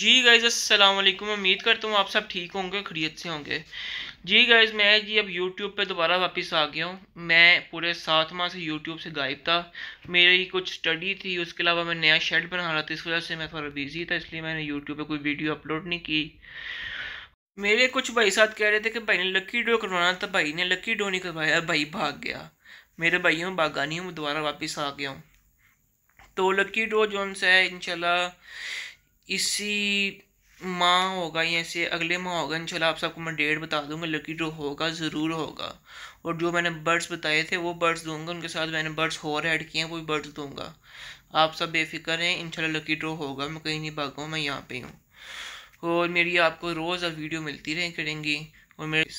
जी guys वालेकुम उम्मीद करता हूँ आप सब ठीक होंगे खरीद से होंगे जी गाइज़ मैं जी अब यूट्यूब पे दोबारा वापस आ गया हूँ मैं पूरे सात माह से यूट्यूब से गायब था मेरी कुछ स्टडी थी उसके अलावा मैं नया शेड बना रहा था इस वजह से मैं थोड़ा बिजी था इसलिए मैंने यूट्यूब पर कोई वीडियो अपलोड नहीं की मेरे कुछ भाई साथ कह रहे थे कि भाई ने लकी ड्रो करवाना था भाई ने लकी ड्रो नहीं करवाया भाई भाग गया मेरे भाइयों बागानी हूँ दोबारा वापस आ गया हूँ तो लकी ड्रो जो है इनशाला इसी माह होगा या इसे अगले माह होगा इनशाला आप सबको मैं डेट बता दूंगा लकी ड्रो होगा ज़रूर होगा और जो मैंने बर्ड्स बताए थे वो बर्ड्स दूंगा उनके साथ मैंने बर्ड्स और ऐड किए हैं वो भी बर्ड्स दूंगा आप सब बेफिक्र हैं इनशाला लकी ड्रो होगा मैं कहीं नहीं भागूँ मैं यहाँ पर हूँ और मेरी आपको रोज़ वीडियो मिलती रहें करेंगी और मेरे